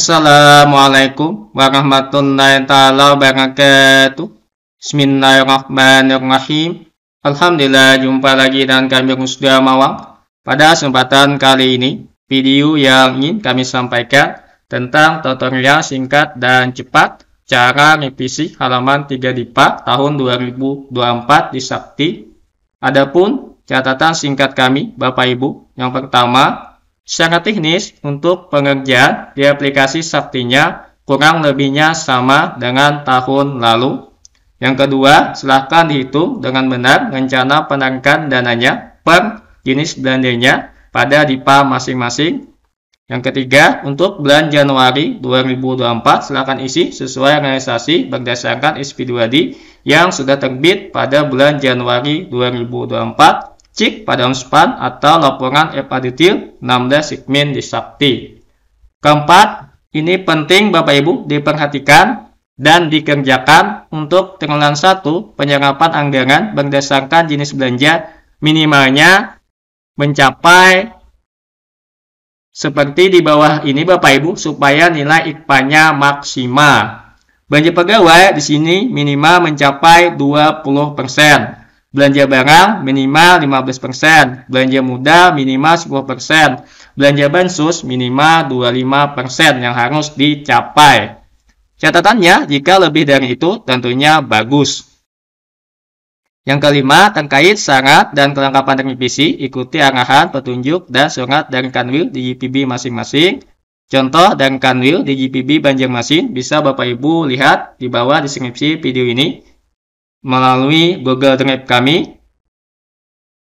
Assalamualaikum warahmatullahi taala wabarakatuh. Bismillahirrahmanirrahim. Alhamdulillah jumpa lagi dengan kami sudah Mawang. Pada kesempatan kali ini, video yang ingin kami sampaikan tentang tutorial singkat dan cepat cara revisi halaman 3 DIPA tahun 2024 di Sakti. Adapun catatan singkat kami, Bapak Ibu, yang pertama, Sangat teknis, untuk pengerja di aplikasi saktinya kurang lebihnya sama dengan tahun lalu. Yang kedua, silahkan dihitung dengan benar rencana penangkan dananya per jenis belanjanya pada DIPA masing-masing. Yang ketiga, untuk bulan Januari 2024, silahkan isi sesuai realisasi berdasarkan SP2D yang sudah terbit pada bulan Januari 2024 cik pada unspan atau laporan epaditil 16 Sigmin Disakti. Keempat, ini penting Bapak Ibu diperhatikan dan dikerjakan untuk triwulan satu penyerapan anggaran berdasarkan jenis belanja minimalnya mencapai seperti di bawah ini Bapak Ibu supaya nilai ikpanya maksimal. Belanja pegawai di sini minimal mencapai 20%. Belanja barang minimal 15%, belanja modal minimal 10%, belanja bansos minimal 25% yang harus dicapai. Catatannya, jika lebih dari itu tentunya bagus. Yang kelima, terkait syarat dan kelengkapan revisi, ikuti arahan, petunjuk, dan surat dari Kanwil di GPB masing-masing. Contoh dan Kanwil di GPB Banjarmasin bisa Bapak Ibu lihat di bawah deskripsi video ini melalui Google Drive kami.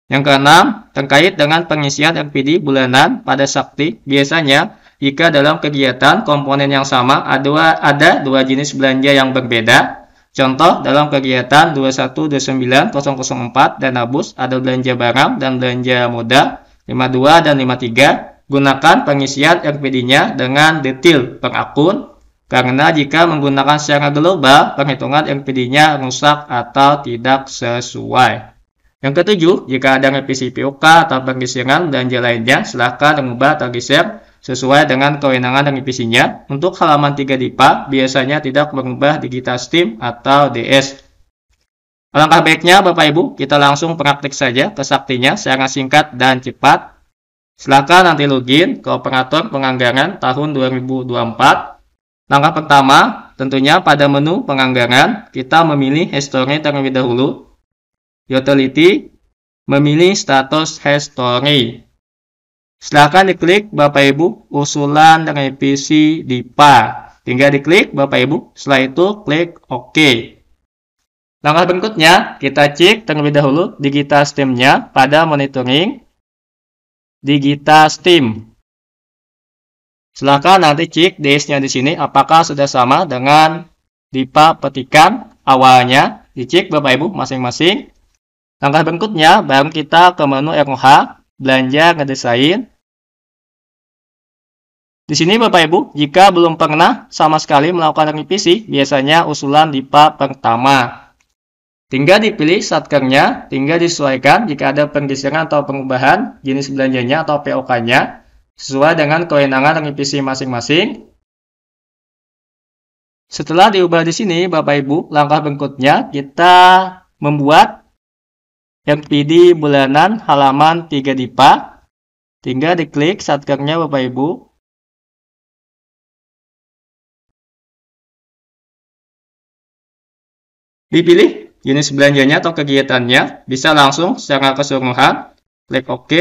Yang keenam, terkait dengan pengisian RPD bulanan pada sakti, biasanya jika dalam kegiatan komponen yang sama ada, ada dua jenis belanja yang berbeda. Contoh, dalam kegiatan 2129 dan Abus ada belanja barang dan belanja modal 52 dan 53. Gunakan pengisian RPD-nya dengan detail per akun karena jika menggunakan secara global, perhitungan mpd nya rusak atau tidak sesuai. Yang ketujuh, jika ada revisi PUK atau pergeseran dan lainnya, silahkan mengubah atau geser sesuai dengan kewenangan revisinya. Untuk halaman 3 DIPA, biasanya tidak mengubah digital STEAM atau DS. Alangkah baiknya Bapak Ibu, kita langsung praktik saja kesaktinya secara singkat dan cepat. Silahkan nanti login ke operator penganggaran tahun 2024 Langkah pertama, tentunya pada menu penganggaran, kita memilih history terlebih dahulu. Utility, memilih status history. Silahkan diklik Bapak Ibu usulan revisi DIPA. Tinggal diklik Bapak Ibu, setelah itu klik OK. Langkah berikutnya, kita cek terlebih dahulu digital steam nya pada monitoring digital steam. Silahkan nanti cek days-nya di sini apakah sudah sama dengan dipa petikan awalnya. Dicek Bapak Ibu masing-masing. Langkah berikutnya, baru kita ke menu ROH, belanja ngedesain. Di sini Bapak Ibu, jika belum pernah sama sekali melakukan revisi, biasanya usulan DIPA pertama. Tinggal dipilih satkernya, tinggal disesuaikan jika ada penggeseran atau pengubahan jenis belanjanya atau POK-nya sesuai dengan kewenangan revisi masing-masing. Setelah diubah di sini, Bapak Ibu, langkah berikutnya kita membuat MPD bulanan halaman 3 DIPA. Tinggal diklik satkernya Bapak Ibu, Dipilih jenis belanjanya atau kegiatannya, bisa langsung secara keseluruhan, klik OK,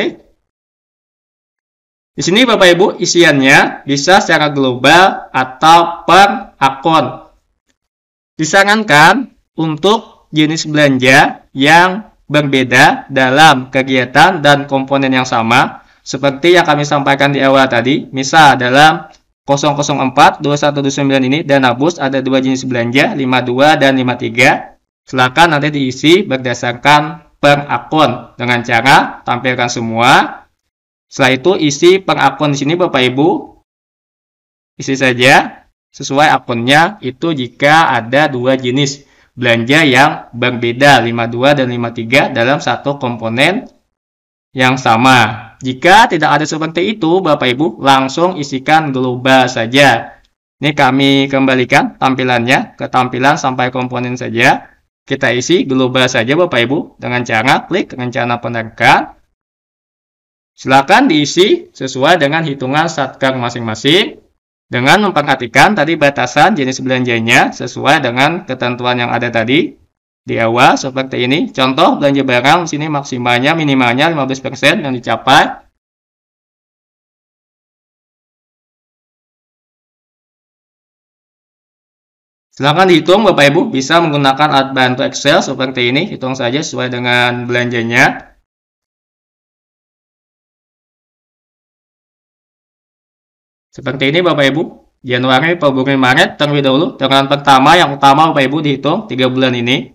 di sini Bapak Ibu isiannya bisa secara global atau per akun. Disarankan untuk jenis belanja yang berbeda dalam kegiatan dan komponen yang sama seperti yang kami sampaikan di awal tadi. Misal dalam 004 2129 ini dan Bus ada dua jenis belanja 52 dan 53. Silakan nanti diisi berdasarkan per akun dengan cara tampilkan semua setelah itu isi per di sini Bapak Ibu. Isi saja sesuai akunnya itu jika ada dua jenis belanja yang berbeda 52 dan 53 dalam satu komponen yang sama. Jika tidak ada seperti itu, Bapak Ibu langsung isikan global saja. Ini kami kembalikan tampilannya ke tampilan sampai komponen saja. Kita isi global saja Bapak Ibu dengan cara klik rencana penerkan Silakan diisi sesuai dengan hitungan satker masing-masing dengan memperhatikan tadi batasan jenis belanjanya sesuai dengan ketentuan yang ada tadi di awal seperti ini. Contoh belanja barang sini maksimalnya minimalnya 15% yang dicapai. Silahkan dihitung Bapak Ibu bisa menggunakan alat bantu Excel seperti ini. Hitung saja sesuai dengan belanjanya. Seperti ini Bapak Ibu, Januari, Februari, Maret terlebih dahulu. Dengan pertama yang utama Bapak Ibu dihitung 3 bulan ini.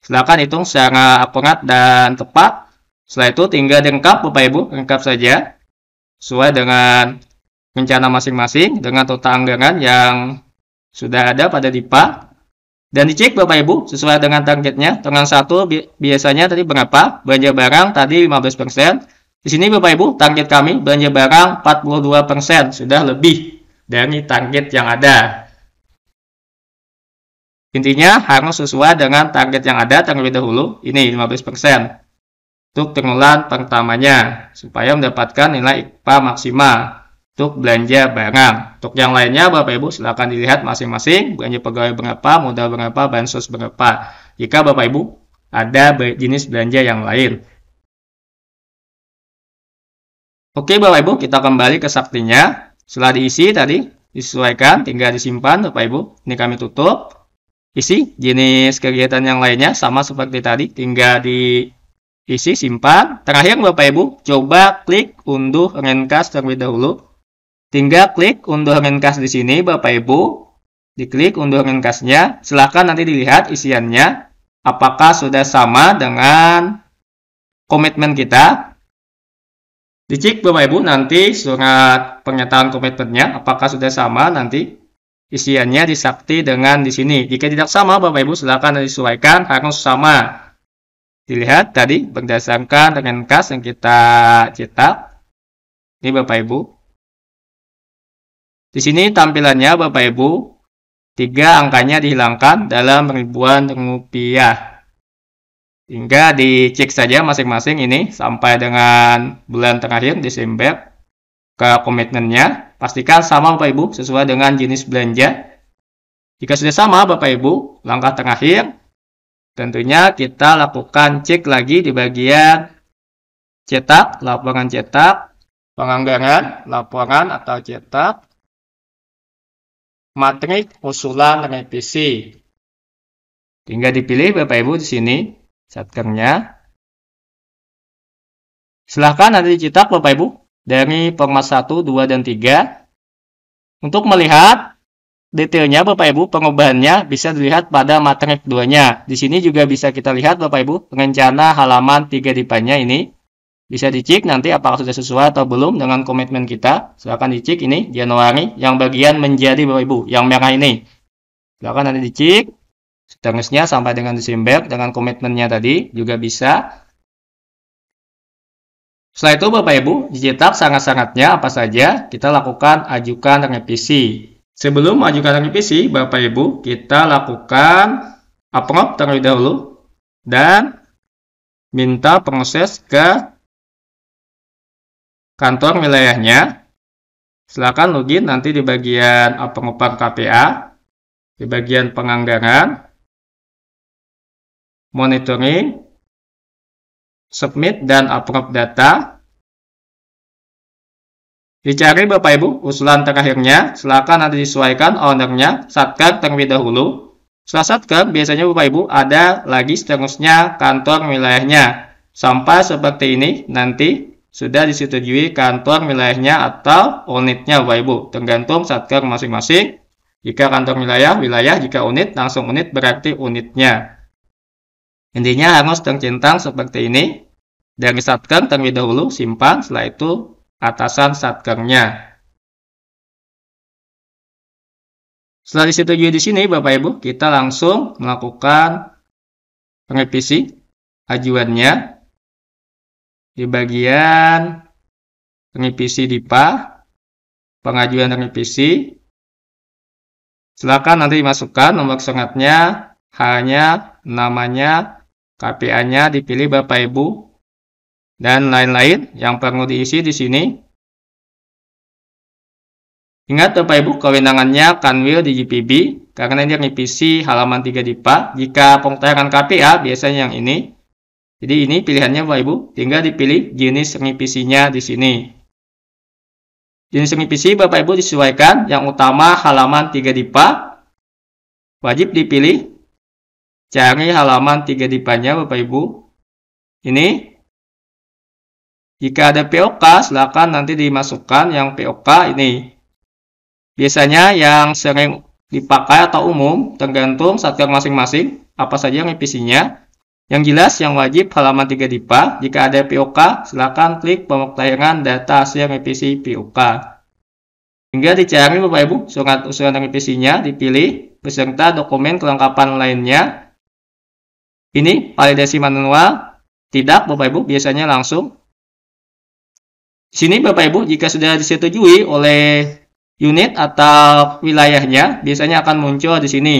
Silahkan hitung secara akurat dan tepat. Setelah itu tinggal lengkap Bapak Ibu, lengkap saja. Sesuai dengan rencana masing-masing dengan total anggaran yang sudah ada pada DIPA. Dan dicek Bapak Ibu sesuai dengan targetnya. Dengan satu biasanya tadi berapa? Belanja barang tadi 15%, di sini Bapak Ibu, target kami belanja barang 42% sudah lebih dari target yang ada. Intinya harus sesuai dengan target yang ada terlebih dahulu, ini 15%. Untuk triwulan pertamanya, supaya mendapatkan nilai IPA maksimal untuk belanja barang. Untuk yang lainnya, Bapak Ibu silakan dilihat masing-masing, belanja pegawai berapa, modal berapa, bansos berapa. Jika Bapak Ibu ada jenis belanja yang lain. Oke Bapak Ibu, kita kembali ke saktinya. Setelah diisi tadi, disesuaikan, tinggal disimpan Bapak Ibu. Ini kami tutup. Isi jenis kegiatan yang lainnya sama seperti tadi, tinggal diisi, simpan. Terakhir Bapak Ibu, coba klik unduh Renkas terlebih dahulu. Tinggal klik unduh Renkas di sini Bapak Ibu. Diklik unduh Renkasnya. Silahkan nanti dilihat isiannya. Apakah sudah sama dengan komitmen kita Dicek Bapak Ibu nanti surat pernyataan komitmennya apakah sudah sama nanti isiannya disakti dengan di sini. Jika tidak sama Bapak Ibu silakan disesuaikan harus sama. Dilihat tadi berdasarkan dengan kas yang kita cetak. Ini Bapak Ibu. Di sini tampilannya Bapak Ibu tiga angkanya dihilangkan dalam ribuan rupiah. Hingga dicek saja masing-masing ini sampai dengan bulan terakhir Desember ke komitmennya. Pastikan sama Bapak Ibu sesuai dengan jenis belanja. Jika sudah sama Bapak Ibu, langkah terakhir tentunya kita lakukan cek lagi di bagian cetak, laporan cetak, penganggaran, laporan atau cetak, matrik usulan revisi. Tinggal dipilih Bapak Ibu di sini Satkernya. Silahkan nanti dicetak Bapak Ibu dari format 1, 2, dan 3. Untuk melihat detailnya Bapak Ibu pengubahannya bisa dilihat pada materi keduanya. Di sini juga bisa kita lihat Bapak Ibu rencana halaman 3 dipannya ini. Bisa dicek nanti apakah sudah sesuai atau belum dengan komitmen kita. Silahkan dicek ini Januari yang bagian menjadi Bapak Ibu yang merah ini. Silahkan nanti dicek seterusnya sampai dengan Desember dengan komitmennya tadi juga bisa. Setelah itu Bapak Ibu, dicetak sangat-sangatnya apa saja, kita lakukan ajukan revisi. Sebelum ajukan revisi, Bapak Ibu, kita lakukan approve terlebih dahulu dan minta proses ke kantor wilayahnya. Silakan login nanti di bagian pengupahan KPA, di bagian penganggaran, monitoring, submit, dan approve data. Dicari Bapak Ibu usulan terakhirnya, silakan nanti disesuaikan ownernya, satker terlebih dahulu. Setelah satker, biasanya Bapak Ibu ada lagi seterusnya kantor wilayahnya. Sampai seperti ini, nanti sudah disetujui kantor wilayahnya atau unitnya Bapak Ibu, tergantung satker masing-masing. Jika kantor wilayah, wilayah, jika unit, langsung unit berarti unitnya. Intinya harus tercentang seperti ini. Dari satker terlebih dahulu simpan, setelah itu atasan satkernya. Setelah disetujui di sini, Bapak Ibu, kita langsung melakukan revisi ajuannya di bagian revisi DIPA, pengajuan revisi. Silakan nanti masukkan nomor suratnya, hanya namanya, KPA-nya dipilih Bapak Ibu, dan lain-lain yang perlu diisi di sini. Ingat Bapak Ibu, kewenangannya Kanwil di GPB karena ini revisi halaman 3 DIPA. Jika pemutaran KPA biasanya yang ini. Jadi ini pilihannya Bapak Ibu, tinggal dipilih jenis revisinya di sini. Jenis revisi Bapak Ibu disesuaikan yang utama halaman 3 DIPA wajib dipilih Cari ya, halaman 3 dipanjang Bapak Ibu. Ini. Jika ada POK, silakan nanti dimasukkan yang POK ini. Biasanya yang sering dipakai atau umum tergantung satker masing-masing apa saja yang revisinya. Yang jelas yang wajib halaman 3 DIPA. Jika ada POK, silakan klik pemuktairan data hasil revisi POK. Hingga dicari Bapak Ibu surat usulan revisinya dipilih beserta dokumen kelengkapan lainnya ini validasi manual. Tidak, Bapak Ibu, biasanya langsung. Sini Bapak Ibu, jika sudah disetujui oleh unit atau wilayahnya, biasanya akan muncul di sini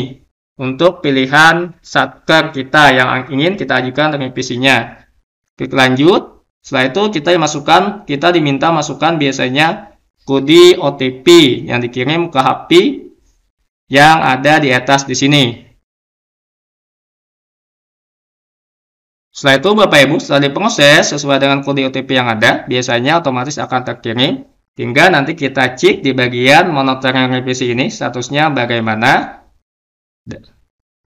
untuk pilihan satker kita yang ingin kita ajukan revisinya. Klik lanjut. Setelah itu kita masukkan, kita diminta masukkan biasanya kode OTP yang dikirim ke HP yang ada di atas di sini. Setelah itu Bapak Ibu setelah diproses sesuai dengan kode OTP yang ada, biasanya otomatis akan terkirim hingga nanti kita cek di bagian monitoring revisi ini statusnya bagaimana.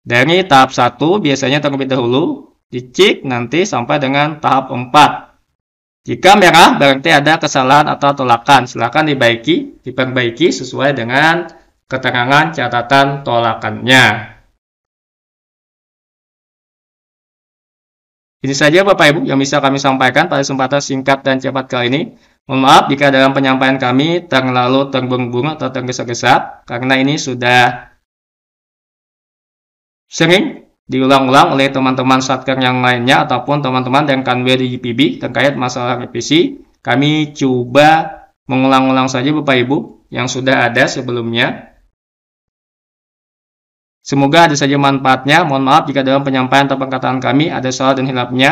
Dari tahap 1 biasanya terlebih dahulu dicek nanti sampai dengan tahap 4. Jika merah berarti ada kesalahan atau tolakan, Silahkan dibaiki, diperbaiki sesuai dengan keterangan catatan tolakannya. Ini saja Bapak Ibu yang bisa kami sampaikan pada kesempatan singkat dan cepat kali ini. Mohon maaf jika dalam penyampaian kami terlalu terbung-bung atau tergesa-gesa karena ini sudah sering diulang-ulang oleh teman-teman satker yang lainnya ataupun teman-teman yang kanwil di GPB terkait masalah revisi. Kami coba mengulang-ulang saja Bapak Ibu yang sudah ada sebelumnya Semoga ada saja manfaatnya. Mohon maaf jika dalam penyampaian atau perkataan kami ada salah dan hilapnya.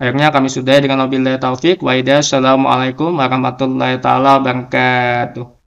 Akhirnya kami sudah dengan mobil taufik Waalaikumsalam warahmatullahi taala wabarakatuh.